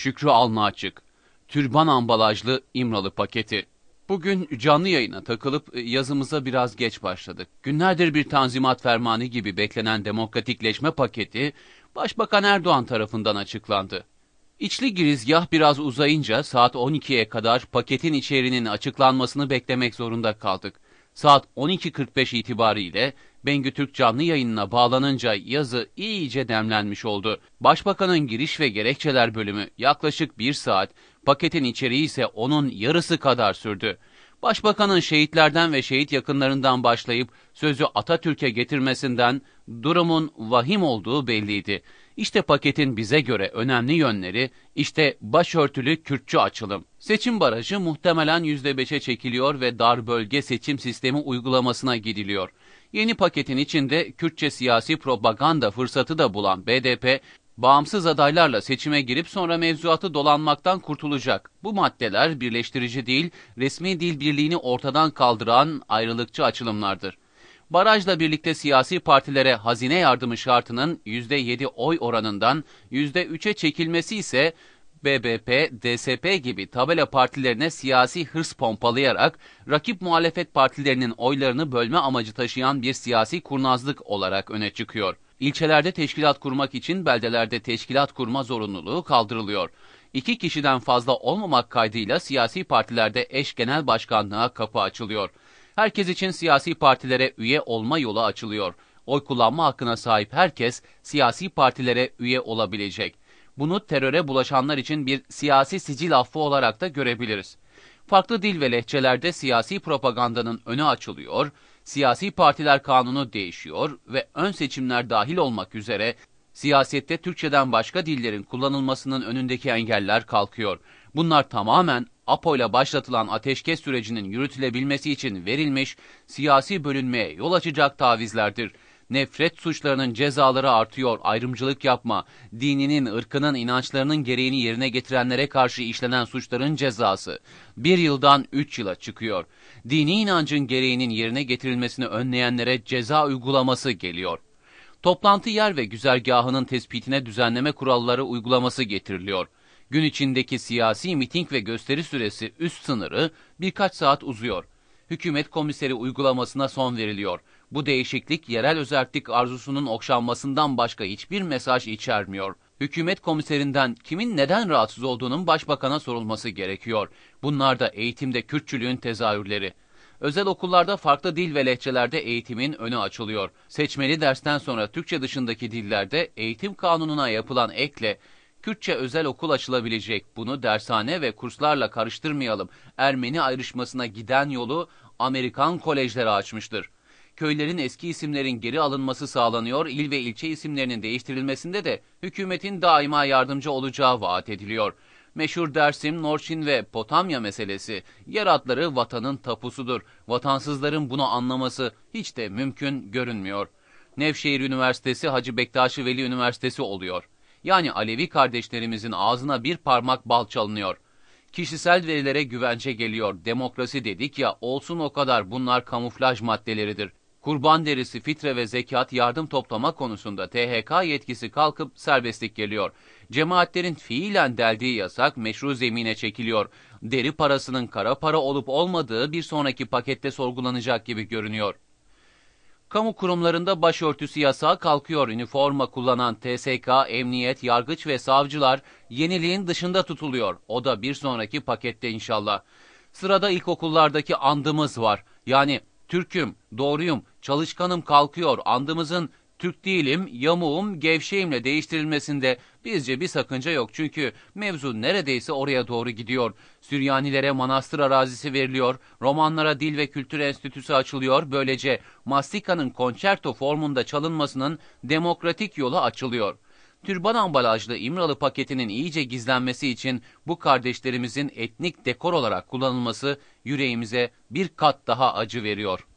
Şükrü Alna Açık, türban ambalajlı İmralı paketi. Bugün canlı yayına takılıp e, yazımıza biraz geç başladık. Günlerdir bir tanzimat fermanı gibi beklenen demokratikleşme paketi Başbakan Erdoğan tarafından açıklandı. İçli girizgah biraz uzayınca saat 12'ye kadar paketin içeriğinin açıklanmasını beklemek zorunda kaldık. Saat 12.45 itibariyle Bengü Türk canlı yayınına bağlanınca yazı iyice demlenmiş oldu. Başbakanın giriş ve gerekçeler bölümü yaklaşık bir saat, paketin içeriği ise onun yarısı kadar sürdü. Başbakanın şehitlerden ve şehit yakınlarından başlayıp sözü Atatürk'e getirmesinden durumun vahim olduğu belliydi. İşte paketin bize göre önemli yönleri, işte başörtülü Kürtçü açılım. Seçim barajı muhtemelen %5'e çekiliyor ve dar bölge seçim sistemi uygulamasına gidiliyor. Yeni paketin içinde Kürtçe siyasi propaganda fırsatı da bulan BDP, bağımsız adaylarla seçime girip sonra mevzuatı dolanmaktan kurtulacak. Bu maddeler birleştirici değil, resmi dil birliğini ortadan kaldıran ayrılıkçı açılımlardır. Barajla birlikte siyasi partilere hazine yardımı şartının %7 oy oranından %3'e çekilmesi ise BBP, DSP gibi tabela partilerine siyasi hırs pompalayarak rakip muhalefet partilerinin oylarını bölme amacı taşıyan bir siyasi kurnazlık olarak öne çıkıyor. İlçelerde teşkilat kurmak için beldelerde teşkilat kurma zorunluluğu kaldırılıyor. İki kişiden fazla olmamak kaydıyla siyasi partilerde eş genel başkanlığa kapı açılıyor herkes için siyasi partilere üye olma yolu açılıyor. Oy kullanma hakkına sahip herkes siyasi partilere üye olabilecek. Bunu teröre bulaşanlar için bir siyasi sicil affı olarak da görebiliriz. Farklı dil ve lehçelerde siyasi propagandanın önü açılıyor, siyasi partiler kanunu değişiyor ve ön seçimler dahil olmak üzere siyasette Türkçeden başka dillerin kullanılmasının önündeki engeller kalkıyor. Bunlar tamamen APO ile başlatılan ateşkes sürecinin yürütülebilmesi için verilmiş siyasi bölünmeye yol açacak tavizlerdir. Nefret suçlarının cezaları artıyor, ayrımcılık yapma, dininin, ırkının, inançlarının gereğini yerine getirenlere karşı işlenen suçların cezası bir yıldan üç yıla çıkıyor. Dini inancın gereğinin yerine getirilmesini önleyenlere ceza uygulaması geliyor. Toplantı yer ve güzergahının tespitine düzenleme kuralları uygulaması getiriliyor. Gün içindeki siyasi miting ve gösteri süresi üst sınırı birkaç saat uzuyor. Hükümet komiseri uygulamasına son veriliyor. Bu değişiklik yerel özellik arzusunun okşanmasından başka hiçbir mesaj içermiyor. Hükümet komiserinden kimin neden rahatsız olduğunun başbakana sorulması gerekiyor. Bunlar da eğitimde Kürtçülüğün tezahürleri. Özel okullarda farklı dil ve lehçelerde eğitimin önü açılıyor. Seçmeli dersten sonra Türkçe dışındaki dillerde eğitim kanununa yapılan ekle Kürtçe özel okul açılabilecek. Bunu dershane ve kurslarla karıştırmayalım. Ermeni ayrışmasına giden yolu Amerikan kolejleri açmıştır. Köylerin eski isimlerin geri alınması sağlanıyor, İl ve ilçe isimlerinin değiştirilmesinde de hükümetin daima yardımcı olacağı vaat ediliyor. Meşhur Dersim, Norçin ve Potamya meselesi, yer adları vatanın tapusudur. Vatansızların bunu anlaması hiç de mümkün görünmüyor. Nevşehir Üniversitesi Hacı Bektaşi Veli Üniversitesi oluyor yani Alevi kardeşlerimizin ağzına bir parmak bal çalınıyor. Kişisel verilere güvence geliyor. Demokrasi dedik ya olsun o kadar bunlar kamuflaj maddeleridir. Kurban derisi, fitre ve zekat yardım toplama konusunda THK yetkisi kalkıp serbestlik geliyor. Cemaatlerin fiilen deldiği yasak meşru zemine çekiliyor. Deri parasının kara para olup olmadığı bir sonraki pakette sorgulanacak gibi görünüyor. Kamu kurumlarında başörtüsü yasağı kalkıyor. Üniforma kullanan TSK, emniyet, yargıç ve savcılar yeniliğin dışında tutuluyor. O da bir sonraki pakette inşallah. Sırada ilkokullardaki andımız var. Yani Türk'üm, doğruyum, çalışkanım kalkıyor. Andımızın Türk değilim, yamuğum, gevşeğimle değiştirilmesinde bizce bir sakınca yok. Çünkü mevzu neredeyse oraya doğru gidiyor. Süryanilere manastır arazisi veriliyor, romanlara dil ve kültür enstitüsü açılıyor. Böylece Mastika'nın konçerto formunda çalınmasının demokratik yolu açılıyor. Türban ambalajlı İmralı paketinin iyice gizlenmesi için bu kardeşlerimizin etnik dekor olarak kullanılması yüreğimize bir kat daha acı veriyor.